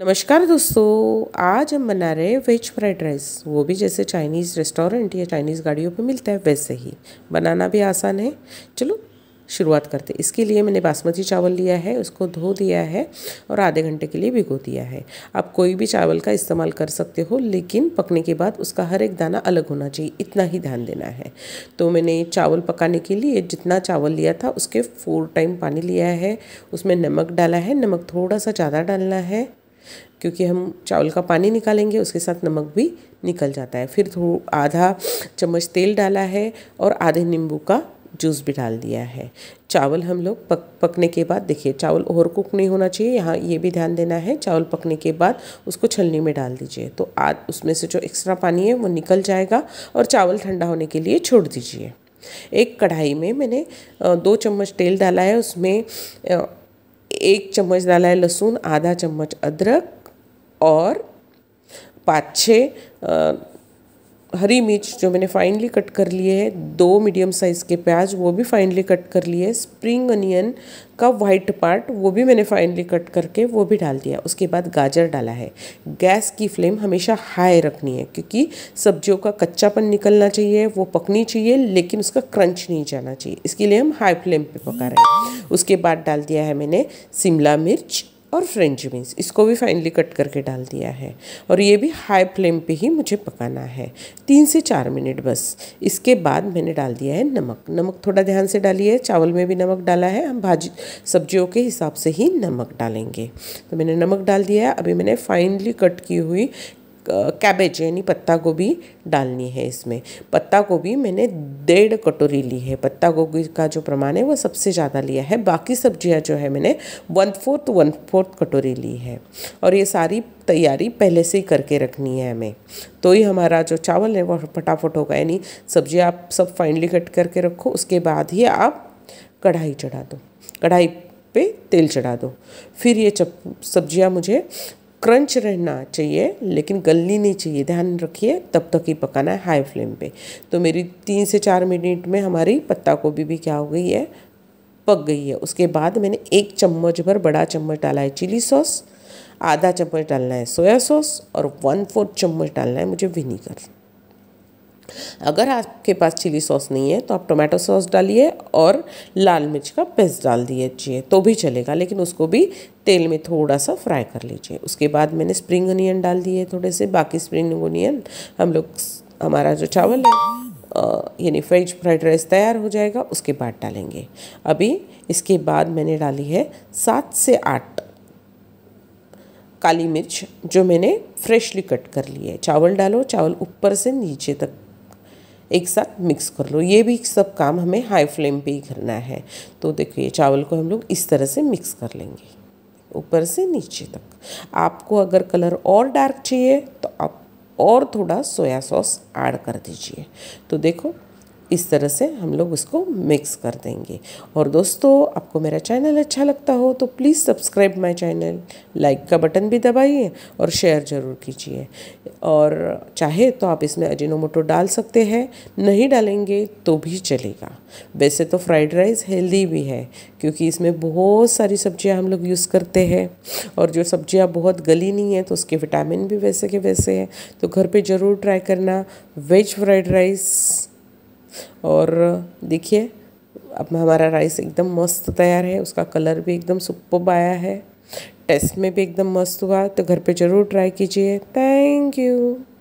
नमस्कार दोस्तों आज हम बना रहे हैं वेज फ्राइड राइस वो भी जैसे चाइनीज़ रेस्टोरेंट या चाइनीज़ गाड़ियों पे मिलता है वैसे ही बनाना भी आसान है चलो शुरुआत करते हैं इसके लिए मैंने बासमती चावल लिया है उसको धो दिया है और आधे घंटे के लिए भिगो दिया है आप कोई भी चावल का इस्तेमाल कर सकते हो लेकिन पकने के बाद उसका हर एक दाना अलग होना चाहिए इतना ही ध्यान देना है तो मैंने चावल पकाने के लिए जितना चावल लिया था उसके फोर टाइम पानी लिया है उसमें नमक डाला है नमक थोड़ा सा ज़्यादा डालना है क्योंकि हम चावल का पानी निकालेंगे उसके साथ नमक भी निकल जाता है फिर तो आधा चम्मच तेल डाला है और आधे नींबू का जूस भी डाल दिया है चावल हम लोग पक पकने के बाद देखिए चावल ओवर कुक नहीं होना चाहिए यहाँ ये भी ध्यान देना है चावल पकने के बाद उसको छलनी में डाल दीजिए तो आज उसमें से जो एक्स्ट्रा पानी है वो निकल जाएगा और चावल ठंडा होने के लिए छोड़ दीजिए एक कढ़ाई में मैंने दो चम्मच तेल डाला है उसमें एक चम्मच डाला है लहसुन आधा चम्मच अदरक और पाँच छः हरी मिर्च जो मैंने फाइनली कट कर लिए है दो मीडियम साइज़ के प्याज वो भी फाइनली कट कर लिए स्प्रिंग अनियन का वाइट पार्ट वो भी मैंने फाइनली कट करके वो भी डाल दिया उसके बाद गाजर डाला है गैस की फ्लेम हमेशा हाई रखनी है क्योंकि सब्जियों का कच्चापन निकलना चाहिए वो पकनी चाहिए लेकिन उसका क्रंच नहीं जाना चाहिए इसके लिए हम हाई फ्लेम पर पका रहे हैं उसके बाद डाल दिया है मैंने शिमला मिर्च और फ्रेंच बीन्स इसको भी फाइनली कट करके डाल दिया है और ये भी हाई फ्लेम पे ही मुझे पकाना है तीन से चार मिनट बस इसके बाद मैंने डाल दिया है नमक नमक थोड़ा ध्यान से डालिए चावल में भी नमक डाला है हम भाजी सब्जियों के हिसाब से ही नमक डालेंगे तो मैंने नमक डाल दिया है अभी मैंने फाइनली कट की हुई कैबेज यानी पत्ता गोभी डालनी है इसमें पत्ता गोभी मैंने डेढ़ कटोरी ली है पत्ता गोभी का जो प्रमाण है वो सबसे ज़्यादा लिया है बाकी सब्जियां जो है मैंने वन फोर्थ वन फोर्थ कटोरी ली है और ये सारी तैयारी पहले से ही करके रखनी है हमें तो ही हमारा जो चावल है वो फटाफट होगा यानी सब्जी आप सब फाइनली कट करके रखो उसके बाद ही आप कढ़ाई चढ़ा दो कढ़ाई पे तेल चढ़ा दो फिर ये सब्जियां मुझे क्रंच रहना चाहिए लेकिन गलनी नहीं चाहिए ध्यान रखिए तब तक ही पकाना है हाई फ्लेम पे तो मेरी तीन से चार मिनट में हमारी पत्ता गोभी भी क्या हो गई है पक गई है उसके बाद मैंने एक चम्मच भर बड़ा चम्मच डाला है चिली सॉस आधा चम्मच डालना है सोया सॉस और वन फोर्थ चम्मच डालना है मुझे विनीगर अगर आपके पास चिली सॉस नहीं है तो आप टोमेटो सॉस डालिए और लाल मिर्च का पेस्ट डाल दीजिए तो भी चलेगा लेकिन उसको भी तेल में थोड़ा सा फ्राई कर लीजिए उसके बाद मैंने स्प्रिंग ओनियन डाल दिए थोड़े से बाकी स्प्रिंग ओनियन हम लोग हमारा जो चावल है यानी फ्रेंच फ्राइड राइस तैयार हो जाएगा उसके बाद डालेंगे अभी इसके बाद मैंने डाली है सात से आठ काली मिर्च जो मैंने फ्रेशली कट कर ली है चावल डालो चावल ऊपर से नीचे तक एक साथ मिक्स कर लो ये भी सब काम हमें हाई फ्लेम पे ही करना है तो देखो ये चावल को हम लोग इस तरह से मिक्स कर लेंगे ऊपर से नीचे तक आपको अगर कलर और डार्क चाहिए तो आप और थोड़ा सोया सॉस ऐड कर दीजिए तो देखो इस तरह से हम लोग उसको मिक्स कर देंगे और दोस्तों आपको मेरा चैनल अच्छा लगता हो तो please subscribe my channel like का बटन भी दबाइए और शेयर ज़रूर कीजिए और चाहे तो आप इसमें अजीनोमोटो डाल सकते हैं नहीं डालेंगे तो भी चलेगा वैसे तो फ्राइड राइस हेल्दी भी है क्योंकि इसमें बहुत सारी सब्ज़ियाँ हम लोग यूज़ करते हैं और जो सब्ज़ियाँ बहुत गली नहीं है तो उसके विटामिन भी वैसे के वैसे हैं तो घर पर ज़रूर ट्राई करना वेज फ्राइड राइस और देखिए अब हमारा राइस एकदम मस्त तैयार है उसका कलर भी एकदम सुपब आया है टेस्ट में भी एकदम मस्त हुआ तो घर पे ज़रूर ट्राई कीजिए थैंक यू